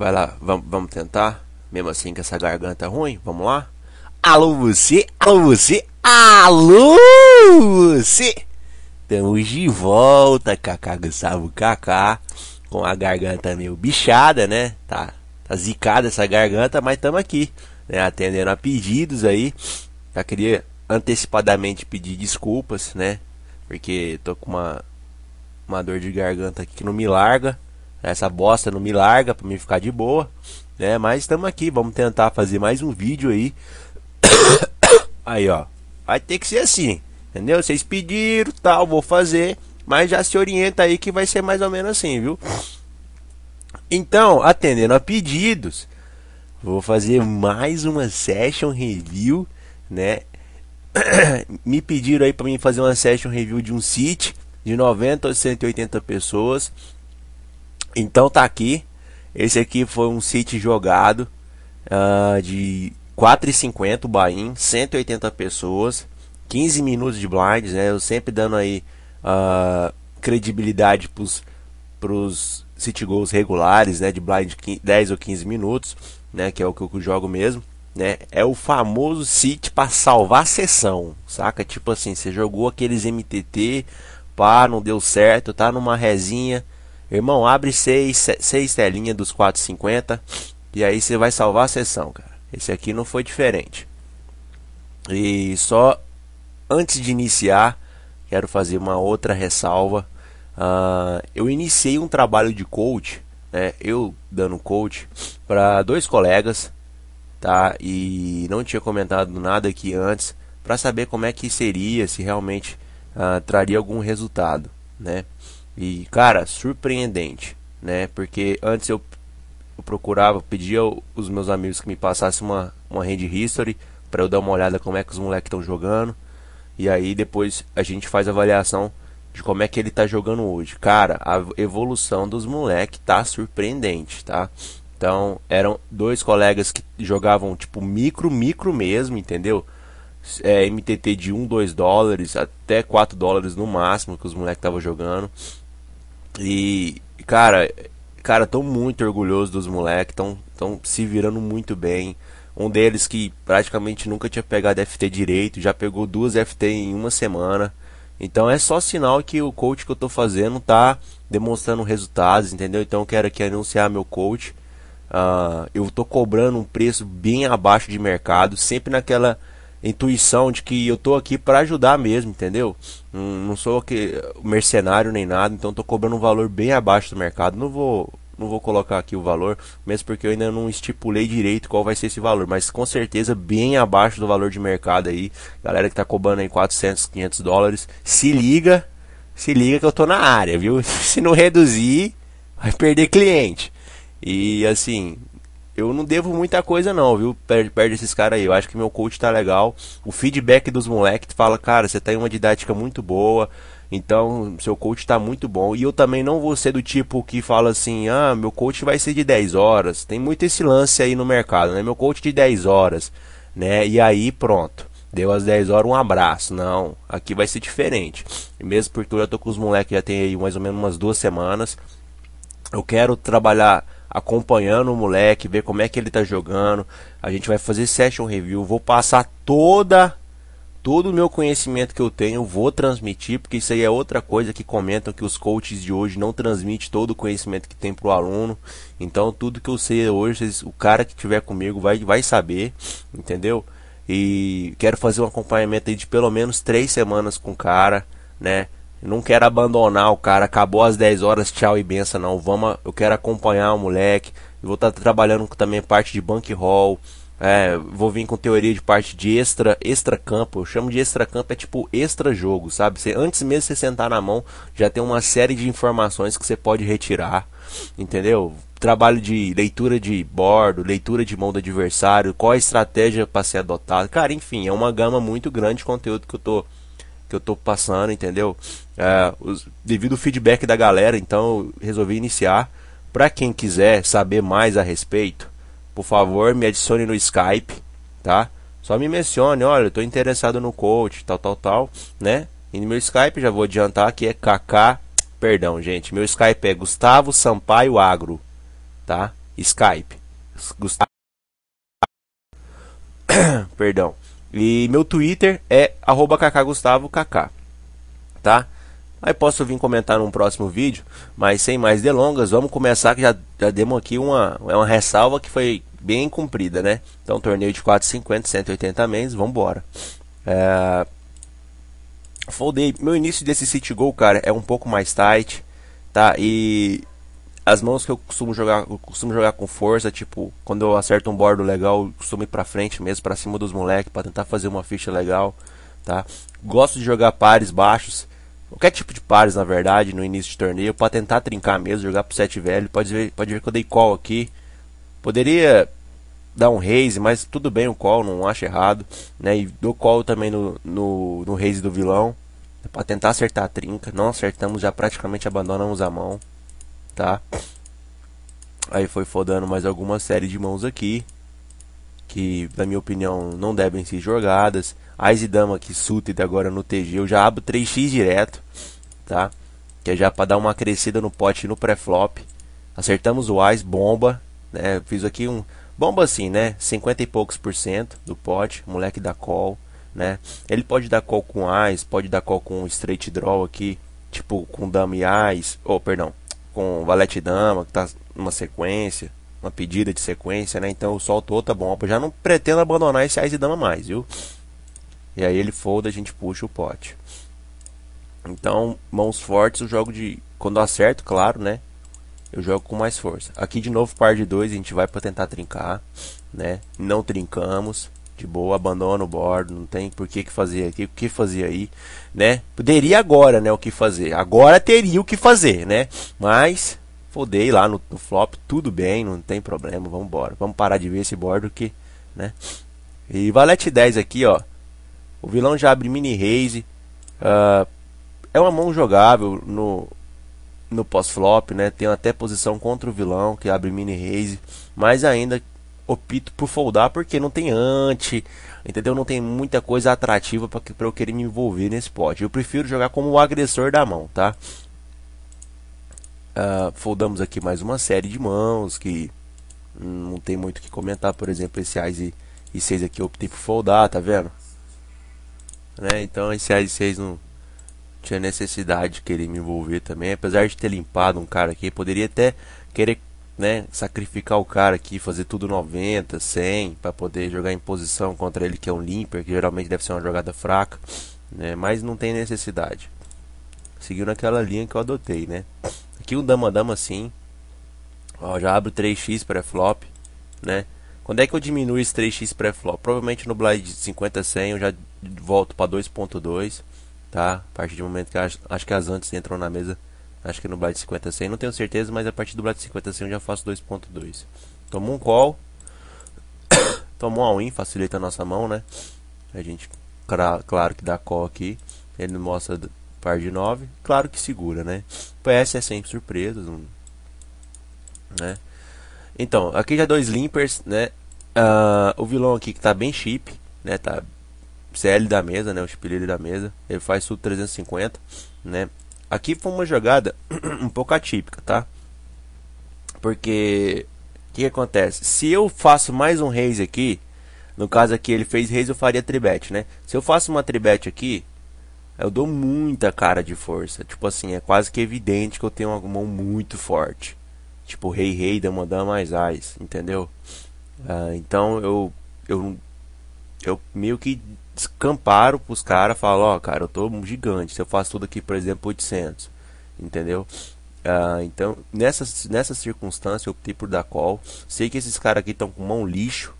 Vai lá, vamos, tentar. Mesmo assim com essa garganta é ruim, vamos lá? Alô você, alô você, alô você! Estamos de volta, Kaká Gustavo Kaká, com a garganta meio bichada, né? Tá, tá zicada essa garganta, mas estamos aqui, né? Atendendo a pedidos aí. Já queria antecipadamente pedir desculpas, né? Porque tô com uma, uma dor de garganta aqui que não me larga. Essa bosta não me larga pra mim ficar de boa, né? Mas estamos aqui, vamos tentar fazer mais um vídeo aí. Aí, ó. Vai ter que ser assim, entendeu? Vocês pediram, tal, vou fazer, mas já se orienta aí que vai ser mais ou menos assim, viu? Então, atendendo a pedidos, vou fazer mais uma session review, né? Me pediram aí para mim fazer uma session review de um site de 90 ou 180 pessoas então tá aqui. Esse aqui foi um sit jogado uh, de 4,50 o Bahia, 180 pessoas, 15 minutos de blinds, né? Eu sempre dando aí uh, credibilidade pros, pros City Goals regulares, né? De blind 10 ou 15 minutos, né? Que é o que eu jogo mesmo. Né? É o famoso City para salvar a sessão, saca? Tipo assim, você jogou aqueles MTT, pá, não deu certo, tá numa resinha, Irmão, abre seis, seis telinhas dos 450 e aí você vai salvar a sessão, cara. Esse aqui não foi diferente. E só antes de iniciar, quero fazer uma outra ressalva. Uh, eu iniciei um trabalho de coach, né? Eu dando coach para dois colegas, tá? E não tinha comentado nada aqui antes para saber como é que seria, se realmente uh, traria algum resultado, né? E, cara, surpreendente, né? Porque antes eu, eu procurava, pedia os meus amigos que me passassem uma, uma hand history para eu dar uma olhada como é que os moleques estão jogando. E aí depois a gente faz a avaliação de como é que ele tá jogando hoje. Cara, a evolução dos moleques tá surpreendente, tá? Então, eram dois colegas que jogavam tipo micro, micro mesmo, entendeu? É, MTT de 1, 2 dólares, até 4 dólares no máximo que os moleques estavam jogando. E, cara, cara, tô muito orgulhoso dos moleques, tão, tão se virando muito bem. Um deles que praticamente nunca tinha pegado FT direito, já pegou duas FT em uma semana. Então é só sinal que o coach que eu tô fazendo tá demonstrando resultados, entendeu? Então eu quero aqui anunciar meu coach. Uh, eu tô cobrando um preço bem abaixo de mercado, sempre naquela intuição de que eu tô aqui para ajudar mesmo, entendeu? Não sou que mercenário nem nada, então tô cobrando um valor bem abaixo do mercado. Não vou não vou colocar aqui o valor, mesmo porque eu ainda não estipulei direito qual vai ser esse valor, mas com certeza bem abaixo do valor de mercado aí. Galera que tá cobrando aí 400, 500 dólares, se liga, se liga que eu tô na área, viu? Se não reduzir, vai perder cliente. E assim, eu não devo muita coisa não, viu? Perde, perde esses caras aí. Eu acho que meu coach tá legal. O feedback dos moleques fala, cara, você tem tá uma didática muito boa. Então, seu coach tá muito bom. E eu também não vou ser do tipo que fala assim, ah, meu coach vai ser de 10 horas. Tem muito esse lance aí no mercado, né? Meu coach de 10 horas, né? E aí, pronto. Deu às 10 horas um abraço. Não, aqui vai ser diferente. E mesmo porque eu já tô com os moleques já tem aí mais ou menos umas duas semanas. Eu quero trabalhar acompanhando o moleque, ver como é que ele tá jogando. A gente vai fazer session review, vou passar toda todo o meu conhecimento que eu tenho, vou transmitir, porque isso aí é outra coisa que comentam que os coaches de hoje não transmitem todo o conhecimento que tem pro aluno. Então, tudo que eu sei hoje, o cara que tiver comigo vai vai saber, entendeu? E quero fazer um acompanhamento aí de pelo menos três semanas com o cara, né? não quero abandonar o cara, acabou às 10 horas, tchau e benção, não. Vamos, eu quero acompanhar o moleque. Eu vou estar tá trabalhando também parte de bankroll. É, vou vir com teoria de parte de extra, extra campo. Eu chamo de extra campo, é tipo extra jogo, sabe? Você, antes mesmo de você sentar na mão, já tem uma série de informações que você pode retirar, entendeu? Trabalho de leitura de bordo, leitura de mão do adversário, qual a estratégia para ser adotada. Cara, enfim, é uma gama muito grande de conteúdo que eu tô que eu tô passando, entendeu? É, os, devido ao feedback da galera, então eu resolvi iniciar. Para quem quiser saber mais a respeito, por favor, me adicione no Skype, tá? Só me mencione, olha, eu tô interessado no coach, tal, tal, tal, né? E no meu Skype, já vou adiantar que é KK, perdão, gente, meu Skype é Gustavo Sampaio Agro, tá? Skype. Gustavo Perdão. E meu Twitter é @kakagustavo_kk, tá? Aí posso vir comentar num próximo vídeo, mas sem mais delongas, vamos começar que já, já demos aqui uma, é uma ressalva que foi bem cumprida né? Então, torneio de 450, 180 meses, vamos embora. É... Foldei. Meu início desse City Goal, cara, é um pouco mais tight, tá? E as mãos que eu costumo jogar, eu costumo jogar com força, tipo, quando eu acerto um bordo legal, eu costumo ir pra frente mesmo, pra cima dos moleques, pra tentar fazer uma ficha legal, tá? Gosto de jogar pares baixos, qualquer tipo de pares, na verdade, no início de torneio, pra tentar trincar mesmo, jogar pro set velho, pode ver, pode ver que eu dei call aqui, poderia dar um raise, mas tudo bem o call, não acho errado, né? E dou call também no, no, no raise do vilão, pra tentar acertar a trinca, não acertamos, já praticamente abandonamos a mão, tá? Aí foi fodando mais alguma série de mãos aqui, que na minha opinião não devem ser jogadas. As e dama que suited tá agora no TG, eu já abro 3x direto, tá? Que é já para dar uma crescida no pote no pré-flop. Acertamos o Ais, bomba, né? Fiz aqui um bomba assim, né? 50 e poucos por cento do pote, moleque da call, né? Ele pode dar call com Ais, pode dar call com straight draw aqui, tipo com dama e Ais, oh, perdão, com Valete Dama, que tá numa sequência, uma pedida de sequência, né? Então eu solto outra bomba. Já não pretendo abandonar esse Ais e Dama mais, viu? E aí ele folda, a gente puxa o pote. Então, mãos fortes, eu jogo de. Quando eu acerto, claro, né? Eu jogo com mais força. Aqui de novo, par de dois, a gente vai para tentar trincar, né? Não trincamos de boa, abandona o bordo, não tem por que, que fazer aqui, o que fazer aí, né? Poderia agora, né, o que fazer. Agora teria o que fazer, né? Mas fodei lá no, no flop, tudo bem, não tem problema, vamos embora. Vamos parar de ver esse bordo que, né? E valete 10 aqui, ó. O vilão já abre mini raise. Uh, é uma mão jogável no no pós-flop, né? Tem até posição contra o vilão que abre mini raise, mas ainda opto por foldar porque não tem ante, entendeu? Não tem muita coisa atrativa para que, pra eu querer me envolver nesse pot. Eu prefiro jogar como o agressor da mão, tá? Uh, foldamos aqui mais uma série de mãos que não tem muito o que comentar. Por exemplo, esse Ais e, e 6 aqui eu optei por foldar, tá vendo? Né? Então esse Ais e 6 não tinha necessidade de querer me envolver também. Apesar de ter limpado um cara aqui, poderia até querer né, sacrificar o cara aqui, fazer tudo 90, 100, para poder jogar em posição contra ele que é um limper, que geralmente deve ser uma jogada fraca, né, mas não tem necessidade. Seguindo aquela linha que eu adotei, né. Aqui o um dama-dama sim, ó, já abre 3x pré-flop, né. Quando é que eu diminuo esse 3x pré-flop? Provavelmente no blind de 50 100 eu já volto para 2.2, tá, a partir do momento que acho que as antes entram na mesa Acho que no Byte 50 100, não tenho certeza, mas a partir do Byte 50 100 eu já faço 2.2. Tomou um call, tomou um all-in, facilita a nossa mão, né? A gente, claro que dá call aqui, ele mostra par de 9, claro que segura, né? PS é sempre surpresa, né? Então, aqui já dois limpers, né? Uh, o vilão aqui que tá bem chip, né? Tá CL da mesa, né? O chip da mesa. Ele faz sub 350, né? Aqui foi uma jogada um pouco atípica, tá? Porque o que, que, acontece? Se eu faço mais um raise aqui, no caso aqui ele fez raise, eu faria tribet, né? Se eu faço uma tribet aqui, eu dou muita cara de força. Tipo assim, é quase que evidente que eu tenho uma mão muito forte. Tipo, rei, rei, dama, dama, mais ais, entendeu? Ah, então eu, eu, eu meio que descamparam pros caras, falam, ó, oh, cara, eu tô gigante, se eu faço tudo aqui, por exemplo, 800, entendeu? Ah, então, nessa, nessa circunstância, eu optei por dar call. Sei que esses caras aqui estão com mão lixo.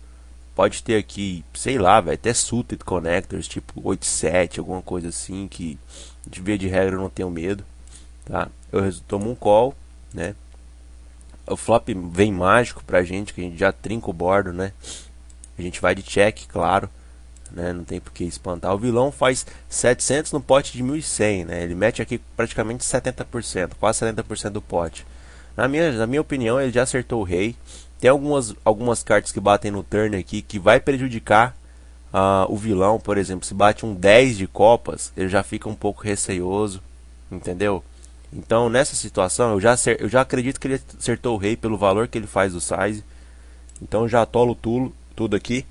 Pode ter aqui, sei lá, véio, até suited connectors, tipo 87, alguma coisa assim, que de via de regra eu não tenho medo, tá? Eu tomo um call, né? O flop vem mágico pra gente, que a gente já trinca o bordo, né? A gente vai de check, claro né? Não tem por que espantar. O vilão faz 700 no pote de 1100, né? Ele mete aqui praticamente 70%, quase 70% do pote. Na minha, na minha opinião, ele já acertou o rei. Tem algumas, algumas cartas que batem no turn aqui que vai prejudicar uh, o vilão, por exemplo. Se bate um 10 de copas, ele já fica um pouco receioso, entendeu? Então, nessa situação, eu já, eu já acredito que ele acertou o rei pelo valor que ele faz do size. Então, já atolo tudo, tudo aqui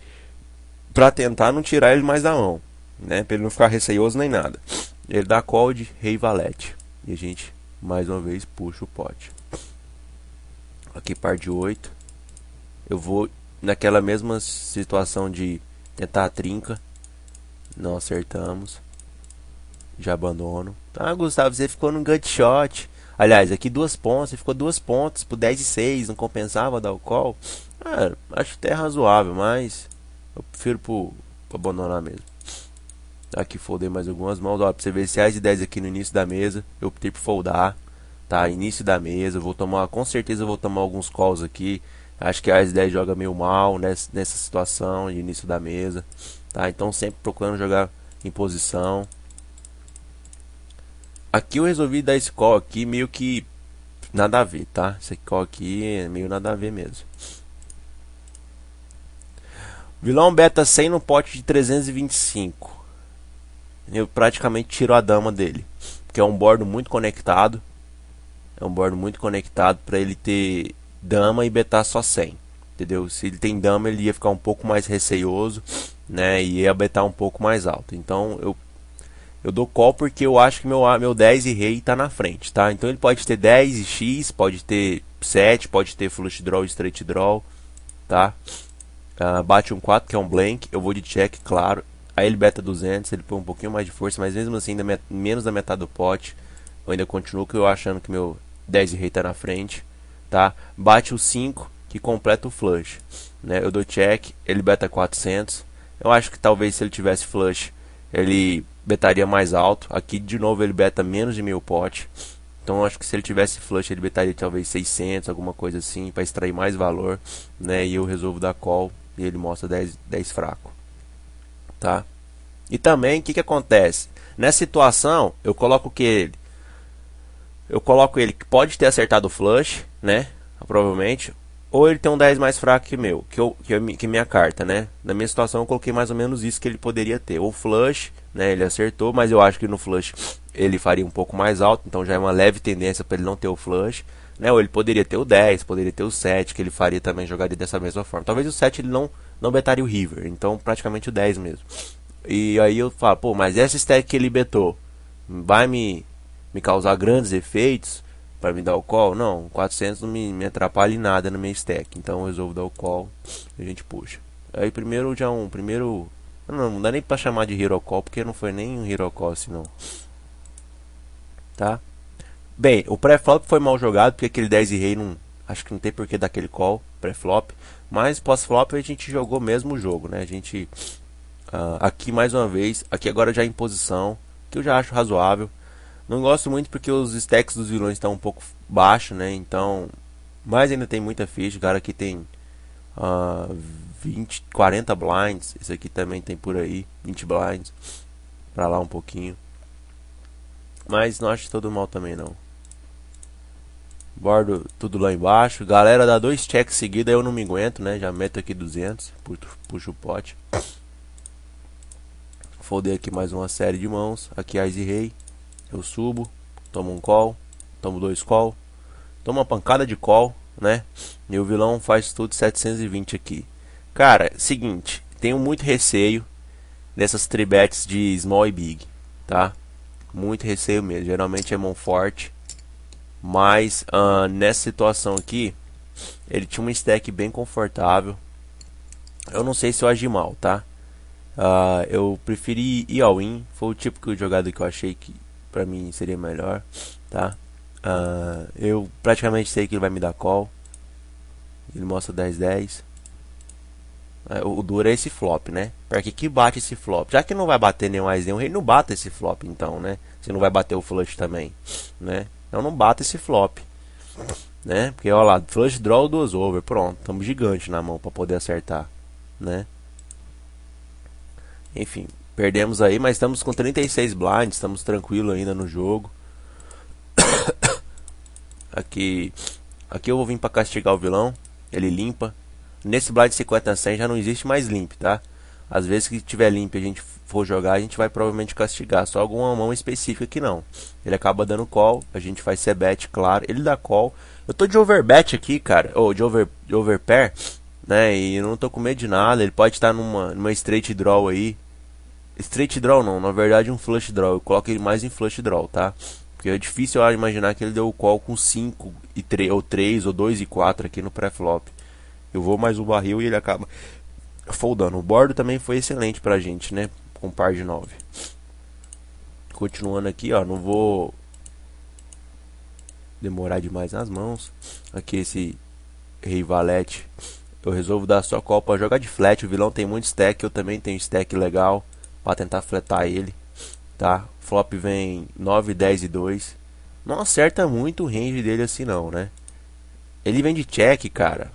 para tentar não tirar ele mais da mão, né? Para ele não ficar receioso nem nada. Ele dá call de rei valete e a gente mais uma vez puxa o pote. Aqui par de 8. Eu vou naquela mesma situação de tentar a trinca. Não acertamos. Já abandono. Ah, Gustavo, você ficou no gut shot. Aliás, aqui duas pontas, ficou duas pontas por 10 e 6, não compensava dar o call? Ah, acho até razoável, mas eu prefiro pro, pra abandonar mesmo. Aqui foldei mais algumas mãos. Ó, pra você ver se as de 10 aqui no início da mesa. Eu optei por foldar. Tá, início da mesa. vou tomar, com certeza vou tomar alguns calls aqui. Acho que as 10 joga meio mal nessa, nessa situação de início da mesa. Tá, então sempre procurando jogar em posição. Aqui eu resolvi dar esse call aqui meio que nada a ver, tá? Esse call aqui é meio nada a ver mesmo. Vilão beta 100 no pote de 325. Eu praticamente tiro a dama dele. Porque é um bordo muito conectado. É um bordo muito conectado para ele ter dama e betar só 100. Entendeu? Se ele tem dama, ele ia ficar um pouco mais receioso, né? E ia betar um pouco mais alto. Então eu eu dou call porque eu acho que meu meu 10 e rei está na frente, tá? Então ele pode ter 10 e x, pode ter 7, pode ter flush draw, straight draw, tá? Ah, bate um 4, que é um blank. Eu vou de check, claro. Aí ele beta 200, ele põe um pouquinho mais de força, mas mesmo assim, ainda menos da metade do pote. Eu ainda continuo que eu achando que meu 10 de rei tá na frente. Tá? Bate o 5, que completa o flush. Né? Eu dou check, ele beta 400. Eu acho que talvez se ele tivesse flush, ele betaria mais alto. Aqui de novo ele beta menos de meio pote. Então acho que se ele tivesse flush ele betaria talvez 600, alguma coisa assim, para extrair mais valor, né? E eu resolvo dar call e ele mostra 10, 10 fraco. Tá? E também, o que, que acontece? Nessa situação, eu coloco que ele... Eu coloco ele que pode ter acertado o flush, né? Provavelmente. Ou ele tem um 10 mais fraco que meu, que, eu, que, eu, que minha carta, né? Na minha situação, eu coloquei mais ou menos isso que ele poderia ter. Ou flush, né? Ele acertou, mas eu acho que no flush ele faria um pouco mais alto, então já é uma leve tendência para ele não ter o flush. Né? Ou ele poderia ter o 10, poderia ter o 7, que ele faria também, jogaria dessa mesma forma. Talvez o 7 ele não, não betaria o River, então praticamente o 10 mesmo. E aí eu falo, pô, mas essa stack que ele betou vai me, me causar grandes efeitos para me dar o call? Não, 400 não me, me atrapalha em nada na minha stack, então eu resolvo dar o call e a gente puxa. Aí primeiro já um, primeiro não, não dá nem pra chamar de Hero Call, porque não foi nem um Hero Call assim, não. Tá? Bem, o pré-flop foi mal jogado, porque aquele 10 e rei não, acho que não tem porquê daquele call pré-flop. Mas pós-flop a gente jogou mesmo o jogo, né? A gente uh, aqui mais uma vez, aqui agora já em posição, que eu já acho razoável. Não gosto muito porque os stacks dos vilões estão um pouco baixo, né? Então, mas ainda tem muita ficha. O cara aqui tem uh, 20, 40 blinds. Esse aqui também tem por aí 20 blinds. Pra lá um pouquinho. Mas não acho todo mal também não bordo tudo lá embaixo. Galera, dá dois checks seguida, eu não me aguento, né? Já meto aqui 200, puxo o pote. Foldei aqui mais uma série de mãos. Aqui as e rei. Eu subo, tomo um call, tomo dois call, tomo uma pancada de call, né? E o vilão faz tudo 720 aqui. Cara, seguinte, tenho muito receio dessas tribetes de small e big, tá? Muito receio mesmo. Geralmente é mão forte mas uh, nessa situação aqui, ele tinha uma stack bem confortável. Eu não sei se eu agi mal, tá? Uh, eu preferi ir ao in, foi o tipo de jogada que eu achei que pra mim seria melhor, tá? Uh, eu praticamente sei que ele vai me dar call. Ele mostra 10-10. É, o duro é esse flop, né? Para que que bate esse flop? Já que não vai bater nenhum mais nenhum rei, não bata esse flop então, né? Você não vai bater o flush também, né? Então não bata esse flop, né? Porque olha lá, flush draw duas over, pronto, estamos gigante na mão para poder acertar, né? Enfim, perdemos aí, mas estamos com 36 blinds, estamos tranquilo ainda no jogo. aqui, aqui eu vou vir para castigar o vilão, ele limpa, Nesse Blind 50 100 já não existe mais limp, tá? Às vezes que tiver limp a gente for jogar, a gente vai provavelmente castigar. Só alguma mão específica que não. Ele acaba dando call, a gente faz bet claro. Ele dá call. Eu tô de overbet aqui, cara. Ou de, over, de overpair, né? E eu não tô com medo de nada. Ele pode estar numa, numa straight draw aí. Straight draw não, na verdade um flush draw. Eu coloco ele mais em flush draw, tá? Porque é difícil eu imaginar que ele deu o call com 5 e 3, ou 3, ou 2 e 4 aqui no pré-flop. Eu vou mais um barril e ele acaba foldando. O bordo também foi excelente pra gente, né? Com par de 9. Continuando aqui, ó. Não vou demorar demais nas mãos. Aqui esse rei valete. Eu resolvo dar só copa. Jogar de flat. O vilão tem muito stack. Eu também tenho stack legal. Pra tentar fletar ele. Tá? Flop vem 9, 10 e 2. Não acerta muito o range dele assim não, né? Ele vem de check, cara.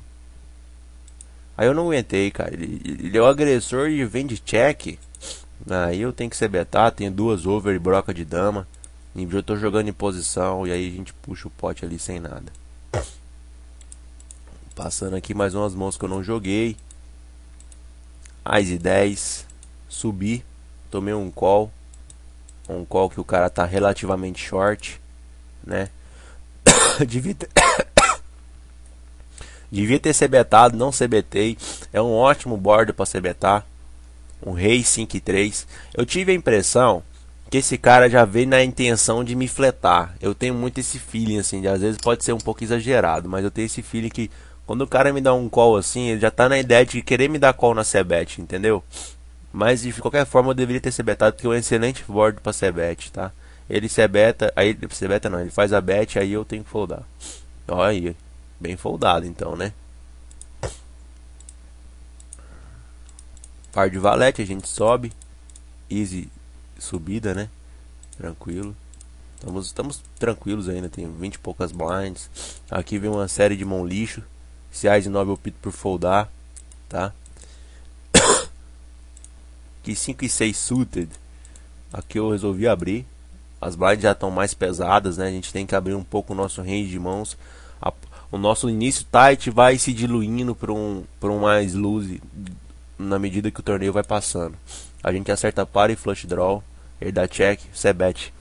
Aí eu não aguentei, cara. Ele, ele é o agressor e vem de check. Aí eu tenho que ser betar, tenho duas over e broca de dama. E eu tô jogando em posição e aí a gente puxa o pote ali sem nada. Passando aqui mais umas mãos que eu não joguei. e 10. Subi. Tomei um call. Um call que o cara tá relativamente short. Né? Devia ter, Devia ter sebetado, não sebetei. É um ótimo board para sebetar. Um rei 5 e 3. Eu tive a impressão que esse cara já veio na intenção de me fletar. Eu tenho muito esse feeling assim, de, às vezes pode ser um pouco exagerado, mas eu tenho esse feeling que quando o cara me dá um call assim, ele já tá na ideia de querer me dar call na Sebet, entendeu? Mas de qualquer forma eu deveria ter sebetado porque é um excelente board para Sebet, tá? Ele sebeta, aí ele sebeta não, ele faz a bet, aí eu tenho que foldar. Olha aí. Bem foldado, então, né? Par de valete, a gente sobe. Easy subida, né? Tranquilo. Estamos, estamos tranquilos ainda, tem 20 e poucas blinds. Aqui vem uma série de mão lixo. Se Ais 9 eu opto por foldar, tá? Aqui 5 e 6 suited. Aqui eu resolvi abrir. As blinds já estão mais pesadas, né? A gente tem que abrir um pouco o nosso range de mãos o nosso início tight vai se diluindo para um, pra um mais loose na medida que o torneio vai passando. A gente acerta par e flush draw, ele dá check, sebet.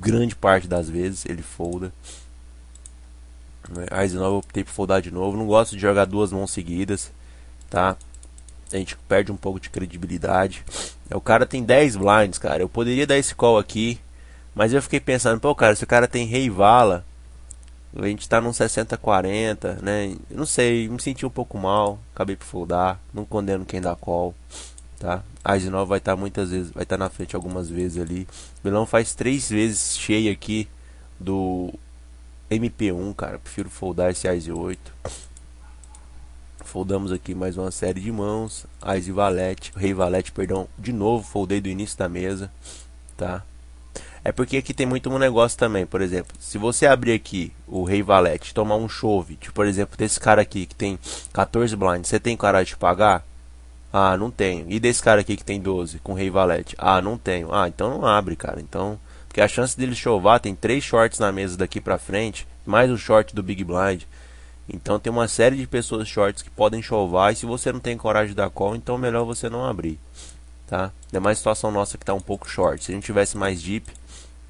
Grande parte das vezes ele folda. A novo eu optei por foldar de novo. Não gosto de jogar duas mãos seguidas, tá? A gente perde um pouco de credibilidade. É, o cara tem 10 blinds, cara. Eu poderia dar esse call aqui, mas eu fiquei pensando, pô, cara, se o cara tem rei vala, a gente tá num 60-40, né? Eu não sei, me senti um pouco mal, acabei por foldar, não condeno quem dá call, tá? A Isinova vai estar tá muitas vezes, vai estar tá na frente algumas vezes ali. Milão faz três vezes cheia aqui do MP1, cara. Prefiro foldar esse Ice 8. Foldamos aqui mais uma série de mãos. aze Valete, Rei Valete, perdão, de novo foldei do início da mesa, tá? É porque aqui tem muito um negócio também, por exemplo. Se você abrir aqui o Rei Valete, tomar um chove, tipo, por exemplo, desse cara aqui que tem 14 blinds, você tem coragem de pagar? Ah, não tenho. E desse cara aqui que tem 12 com Rei Valete? Ah, não tenho. Ah, então não abre, cara. Então, porque a chance dele chovar tem três shorts na mesa daqui pra frente, mais o short do Big Blind. Então tem uma série de pessoas shorts que podem chovar e se você não tem coragem de dar call, então é melhor você não abrir, tá? É mais situação nossa que tá um pouco short. Se a gente tivesse mais deep,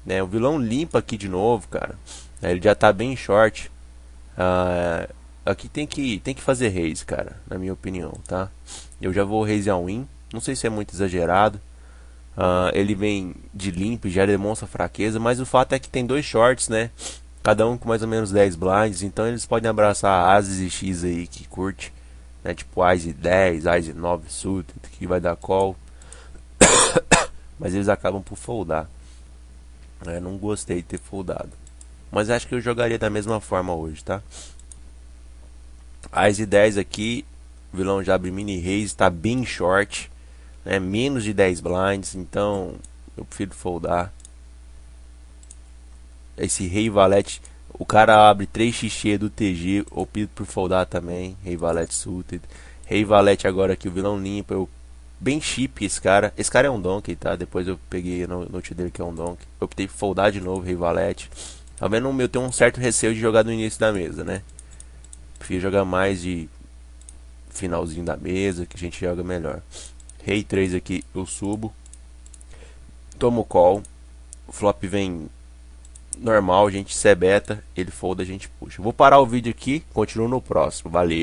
né? O vilão limpa aqui de novo, cara. Né, ele já tá bem short. Uh, aqui tem que, tem que fazer raise, cara, na minha opinião, tá? Eu já vou raise a win. Não sei se é muito exagerado. Uh, ele vem de limpo, já demonstra fraqueza, mas o fato é que tem dois shorts, né? Cada um com mais ou menos 10 blinds, então eles podem abraçar ases e x aí que curte, né? Tipo Ace 10, e 9 suited, que vai dar call. mas eles acabam por foldar. Né? não gostei de ter foldado. Mas acho que eu jogaria da mesma forma hoje, tá? As 10 aqui, o vilão já abre mini raise, está bem short, né? menos de 10 blinds, então eu prefiro foldar. Esse rei valete, o cara abre 3xx do TG, eu pido por foldar também, rei valete suited. Rei valete agora que o vilão limpa, eu bem chip esse cara. Esse cara é um donkey, tá? Depois eu peguei no note dele que é um donkey. Eu optei por foldar de novo Rivalete. talvez tá vendo? Eu tenho um certo receio de jogar no início da mesa, né? Prefiro jogar mais de finalzinho da mesa, que a gente joga melhor. Rei 3 aqui, eu subo. Tomo call. O flop vem normal, a gente se beta, ele folda, a gente puxa. Vou parar o vídeo aqui, continuo no próximo. Valeu.